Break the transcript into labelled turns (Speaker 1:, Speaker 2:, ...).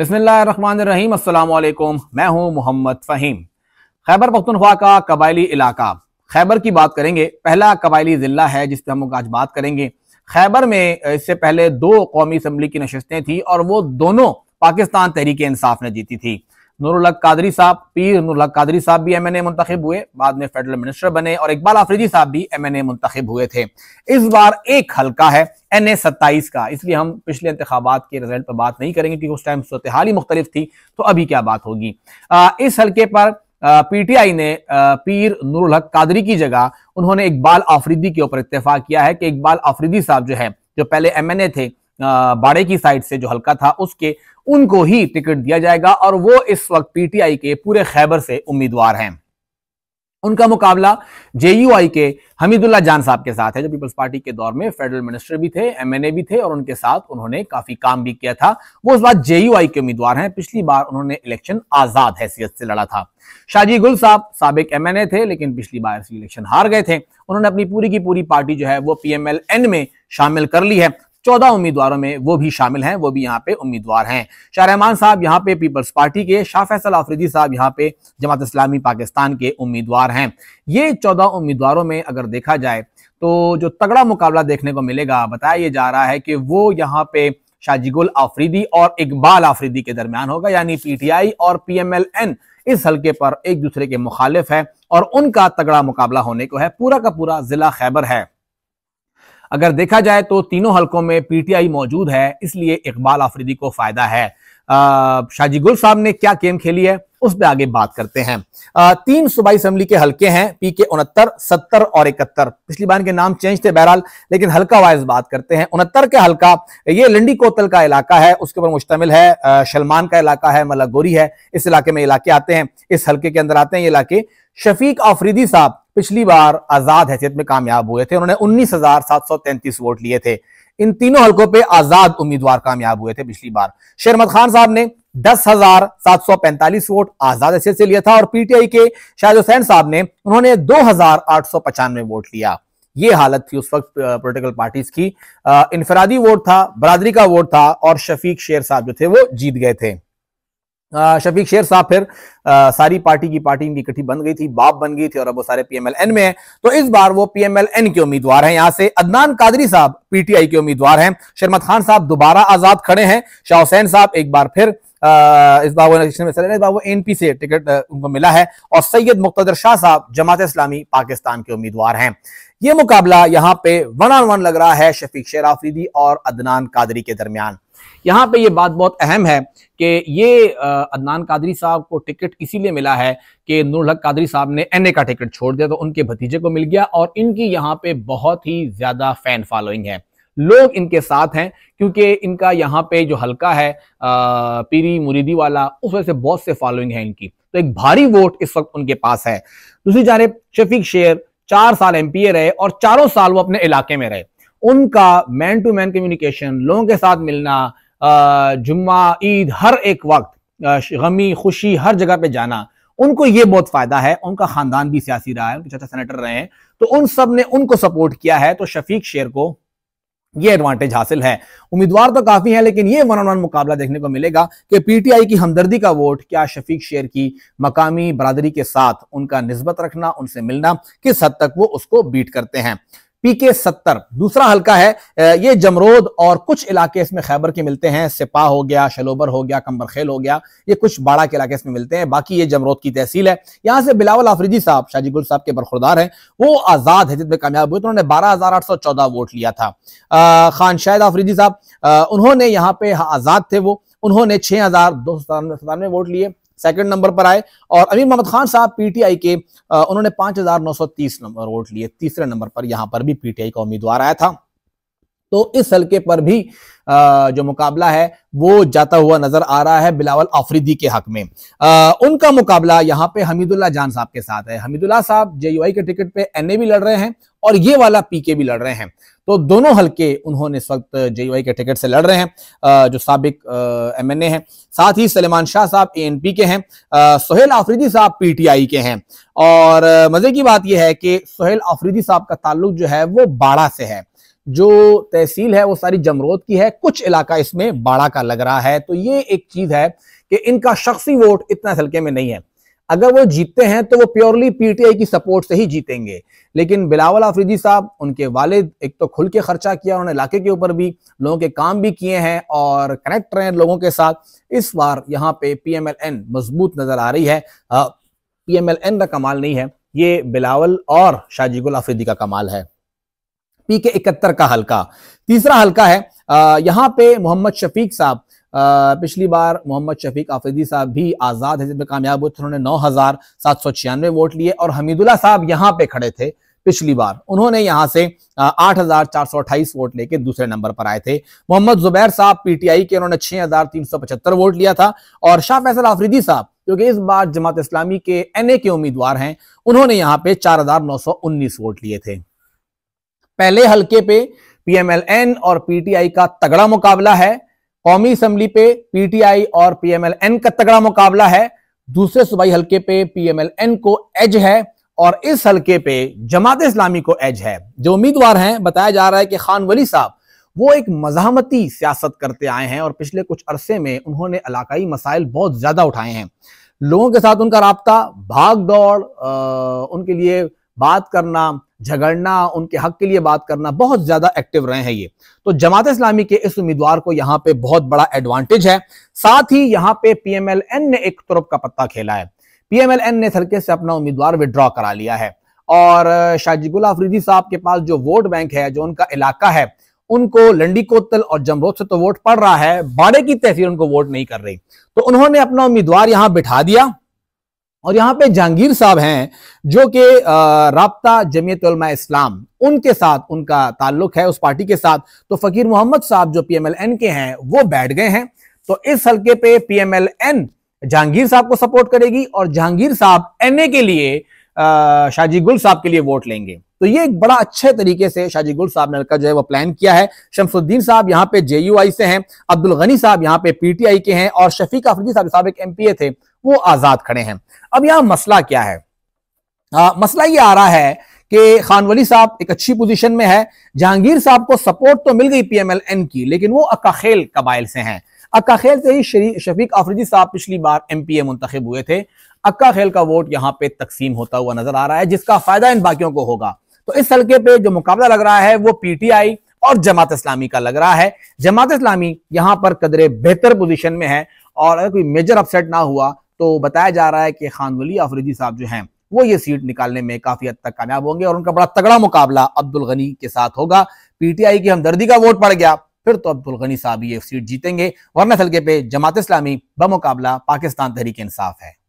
Speaker 1: बसमीम मैं हूं मोहम्मद फ़हीम खैबर पख्तनख्वा का कबायली इलाका खैबर की बात करेंगे पहला कबायली ज़िला है जिस पर हम आज बात करेंगे खैबर में इससे पहले दो कौमी असम्बली की नशस्तें थी और वो दोनों पाकिस्तान तहरीक इंसाफ ने जीती थी नूरुल्लाक कादरी साहब पीर नूरुल्लाक कादरी साहब भी एम एन ए मुंतखब हुए बाद में फेडरल मिनिस्टर बने और इकबाल आफरीदी साहब भी एम एन ए मुंतखब हुए थे इस बार एक हल्का है एन ए सत्ताईस का इसलिए हम पिछले इंतबात के रिजल्ट पर बात नहीं करेंगे क्योंकि उस टाइम सूरत हाल ही मुख्तलिफ थी तो अभी क्या बात होगी आ, इस हल्के पर पीटीआई ने पीर नूरुल हक कादरी की जगह उन्होंने इकबाल आफरीदी के ऊपर इतफाक किया है कि इकबाल आफरीदी साहब जो है जो पहले एम एन ए थे बाड़े की साइड से जो हल्का था उसके उनको ही टिकट दिया जाएगा और वो इस वक्त पीटीआई के पूरे खैबर से उम्मीदवार हैं उनका मुकाबला जेयूआई के हमीदुल्ला जान साहब के साथ है जो पीपल्स पार्टी के दौर में फेडरल मिनिस्टर भी थे एमएनए भी थे और उनके साथ उन्होंने काफी काम भी किया था वो इस बार जेयूआई के उम्मीदवार हैं पिछली बार उन्होंने इलेक्शन आजाद हैसियत से लड़ा था शाजी गुल साहब सबक एमएनए थे लेकिन पिछली बार इलेक्शन हार गए थे उन्होंने अपनी पूरी की पूरी पार्टी जो है वो पीएमएलएन में शामिल कर ली है चौदह उम्मीदवारों में वो भी शामिल हैं वो भी यहाँ पे उम्मीदवार हैं शाह रहमान साहब यहाँ पे पीपल्स पार्टी के शाह फैसल आफरीदी साहब यहाँ पे जमात इस्लामी पाकिस्तान के उम्मीदवार हैं ये चौदह उम्मीदवारों में अगर देखा जाए तो जो तगड़ा मुकाबला देखने को मिलेगा बताया ये जा रहा है कि वो यहाँ पे शाजीगुल आफरीदी और इकबाल आफरीदी के दरमियान होगा यानी पी और पी इस हल्के पर एक दूसरे के मुखालिफ है और उनका तगड़ा मुकाबला होने को है पूरा का पूरा जिला खैबर है अगर देखा जाए तो तीनों हलकों में पीटीआई मौजूद है इसलिए इकबाल आफरीदी को फायदा है शाजी गुल साहब ने क्या गेम खेली है उस पर आगे बात करते हैं आ, तीन सूबाई असम्बली के हल्के हैं पी के उनहत्तर सत्तर और इकहत्तर पिछली बार के नाम चेंज थे बहरहाल लेकिन हल्का वाइज बात करते हैं उनहत्तर के हल्का ये लंडी कोतल का इलाका है उसके ऊपर मुश्तमिल है शलमान का इलाका है मलागोरी है इस इलाके में इलाके आते हैं इस हल्के के अंदर आते हैं ये इलाके शफीक आफरीदी साहब पिछली बार आजाद हैसियत में कामयाब हुए थे उन्होंने उन्नीस हजार सात सौ तैंतीस वोट लिए थे इन तीनों हलकों पे आजाद उम्मीदवार कामयाब हुए थे पिछली बार शेर खान साहब ने दस हजार सात सौ पैंतालीस वोट आजाद हैसियत से लिया था और पीटीआई के शाहज हुसैन साहब ने उन्होंने दो हजार आठ सौ पचानवे वोट लिया ये हालत थी उस वक्त पोलिटिकल पार्टीज की इनफरादी वोट था बरादरी का वोट था और शफीक शेर साहब जो थे वो जीत गए थे शफीक शेर साहब फिर आ, सारी पार्टी की पार्टी इनकी इकट्ठी बन गई थी बाप बन गई थी और अब वो सारे पीएमएलएन में हैं तो इस बार वो पीएमएलएन के उम्मीदवार हैं यहां से अदनान कादरी साहब पीटीआई के उम्मीदवार हैं शरमत खान साहब दोबारा आजाद खड़े हैं शाह हुसैन साहब एक बार फिर आ, इस बार वो इलेक्शन में इस बार वो एनपी से टिकट उनको मिला है और सैयद मुख्तर शाह साहब जमात इस्लामी पाकिस्तान के उम्मीदवार हैं ये मुकाबला यहाँ पे वन ऑन वन लग रहा है शफीक शेर आफरीदी और अदनान कादरी के दरमियान यहाँ पे ये बात बहुत अहम है कि ये अदनान कादरी साहब को टिकट इसीलिए मिला है कि नूरहक कादरी साहब ने एन का टिकट छोड़ दिया तो उनके भतीजे को मिल गया और इनकी यहाँ पे बहुत ही ज्यादा फैन फॉलोइंग है लोग इनके साथ हैं क्योंकि इनका यहाँ पे जो हल्का है आ, पीरी मुरीदी वाला उस वजह से बहुत से फॉलोइंग है इनकी तो एक भारी वोट इस वक्त उनके पास है दूसरी जानब शफीक शेर चार साल एमपीए रहे और चारों साल वो अपने इलाके में रहे उनका मैन टू मैन कम्युनिकेशन लोगों के साथ मिलना जुम्मा ईद हर एक वक्त गमी खुशी हर जगह पे जाना उनको ये बहुत फायदा है उनका खानदान भी सियासी रहा है उनके चाचा सेनेटर रहे हैं तो उन सब ने उनको सपोर्ट किया है तो शफीक शेर को ये एडवांटेज हासिल है उम्मीदवार तो काफी है लेकिन ये वन ऑन वन मुकाबला देखने को मिलेगा कि पीटीआई की हमदर्दी का वोट क्या शफीक शेर की मकामी बरादरी के साथ उनका नस्बत रखना उनसे मिलना किस हद तक वो उसको बीट करते हैं पीके सत्तर दूसरा हल्का है ये जमरोद और कुछ इलाके इसमें खैबर के मिलते हैं सिपा हो गया शलोबर हो गया खेल हो गया ये कुछ बाड़ा के इलाके इसमें मिलते हैं बाकी ये जमरोद की तहसील है यहाँ से बिलावल आफरीदी साहब शाजी साहब के बरखुरदार हैं वो आज़ाद है जितने कामयाब हुए तो उन्होंने बारह वोट लिया था आ, खान शाहिद आफरीदी साहब उन्होंने यहाँ पे आज़ाद थे वो उन्होंने सतानवे वोट लिए सेकंड नंबर पर आए और अमीर मोहम्मद खान साहब पीटीआई के उन्होंने 5930 नंबर वोट लिए तीसरे नंबर पर यहां पर भी पीटीआई का उम्मीदवार आया था तो इस हल्के पर भी जो मुकाबला है वो जाता हुआ नजर आ रहा है बिलावल आफरीदी के हक में आ, उनका मुकाबला यहाँ पे हमीदुल्ला जान साहब के साथ है हमीदुल्ला साहब जेयूआई के टिकट पे एन भी लड़ रहे हैं और ये वाला पीके भी लड़ रहे हैं तो दोनों हलके उन्होंने इस वक्त जे के टिकट से लड़ रहे हैं जो सबक एम एन ए हैं साथ ही सलेमान शाह साहब ए के हैं सोहेल आफरीदी साहब पी के हैं और मजे की बात यह है कि सोहेल आफरीदी साहब का ताल्लुक जो है वो बाड़ा से है जो तहसील है वो सारी जमरोद की है कुछ इलाका इसमें बाड़ा का लग रहा है तो ये एक चीज है कि इनका शख्सी वोट इतना हल्के में नहीं है अगर वो जीतते हैं तो वो प्योरली पीटीआई की सपोर्ट से ही जीतेंगे लेकिन बिलावल आफरीदी साहब उनके वालिद एक तो खुल के खर्चा किया उन्होंने इलाके के ऊपर भी लोगों के काम भी किए हैं और कनेक्ट रहे हैं लोगों के साथ इस बार यहाँ पे पीएमएलएन मजबूत नजर आ रही है पीएमएलएन का कमाल नहीं है ये बिलावल और शाहजीगुल आफरीदी का कमाल है पी के इकहत्तर का हल्का तीसरा हल्का है यहाँ पे मोहम्मद शफीक साहब पिछली बार मोहम्मद शफीक आफिदी साहब भी आज़ाद है जिसमें कामयाब हुए थे उन्होंने नौ हजार सात सौ छियानवे वोट लिए और हमीदुल्ला साहब यहाँ पे खड़े थे पिछली बार उन्होंने यहां से आठ हजार चार सौ अट्ठाईस वोट लेके दूसरे नंबर पर आए थे मोहम्मद जुबैर साहब पीटीआई के उन्होंने छह हजार तीन सौ पचहत्तर वोट लिया था और शाह फैसल आफरीदी साहब जो कि इस बार जमात इस्लामी के एनए के उम्मीदवार हैं उन्होंने यहां पे चार हजार नौ सौ उन्नीस वोट लिए थे पहले हलके पे पीएमएलएन और पीटीआई का तगड़ा मुकाबला है कौमी असम्बली पे पीटीआई और पीएमएलएन का तगड़ा मुकाबला है दूसरे सूबाई हलके पे पीएमएलएन को एज है और इस हलके पे जमात इस्लामी को एज है जो उम्मीदवार हैं बताया जा रहा है कि खान वली साहब वो एक मजामती सियासत करते आए हैं और पिछले कुछ अरसे में उन्होंने इलाकाई मसाइल बहुत ज्यादा उठाए हैं लोगों के साथ उनका रबता भाग दौड़ उनके लिए बात करना झगड़ना उनके हक के लिए बात करना बहुत ज्यादा एक्टिव रहे हैं ये तो जमात इस्लामी के इस उम्मीदवार को यहाँ पे बहुत बड़ा एडवांटेज है साथ ही यहाँ पे पीएमएलएन ने एक तुरप का पत्ता खेला है पीएमएलएन ने सड़के से अपना उम्मीदवार विड्रॉ करा लिया है और शाहजिगुल अफरीदी साहब के पास जो वोट बैंक है जो उनका इलाका है उनको लंडी कोतल और जमरोद से तो वोट पड़ रहा है बाड़े की तहसील उनको वोट नहीं कर रही तो उन्होंने अपना उम्मीदवार यहाँ बिठा दिया और यहाँ पे जहांगीर साहब हैं जो कि रबता जमीयत इस्लाम उनके साथ उनका ताल्लुक है उस पार्टी के साथ तो फकीर मोहम्मद साहब जो पीएमएलएन के हैं वो बैठ गए हैं तो इस हल्के पे पीएमएलएन जहांगीर साहब को सपोर्ट करेगी और जहांगीर साहब एनए के लिए शाजी गुल साहब के लिए वोट लेंगे तो ये एक बड़ा अच्छे तरीके से शाजी गुल साहब ने हल्का जो है वो प्लान किया है शमसुद्दीन साहब यहाँ पे आई से हैं अब्दुल गनी साहब यहाँ पे पीटीआई के हैं और शफीक आफरीदी साहब साहब एक एमपीए थे वो आजाद खड़े हैं अब यहां मसला क्या है आ, मसला ये आ रहा है कि खानवली साहब एक अच्छी पोजीशन में है जहांगीर साहब को सपोर्ट तो मिल गई पीएमएलएन की लेकिन वो अकाखेल कबाइल से हैं अकाखेल से ही शफीक आफरीदी साहब पिछली बार एम पी ए मुंतखब हुए थे अकाखेल का वोट यहाँ पे तकसीम होता हुआ नजर आ रहा है जिसका फायदा इन बाकियों को होगा तो इस हल्के पे जो मुकाबला लग रहा है वो पीटीआई और जमात इस्लामी का लग रहा है जमात इस्लामी यहां पर कदरे बेहतर पोजीशन में है और अगर कोई मेजर अपसेट ना हुआ तो बताया जा रहा है कि खान वली अफरीदी साहब जो हैं वो ये सीट निकालने में काफी हद तक कामयाब होंगे और उनका बड़ा तगड़ा मुकाबला अब्दुल गनी के साथ होगा पीटीआई की हमदर्दी का वोट पड़ गया फिर तो अब्दुल गनी साहब ये सीट जीतेंगे वरना हल्के पे जमात इस्लामी बमुकाबला पाकिस्तान तहरीक इंसाफ है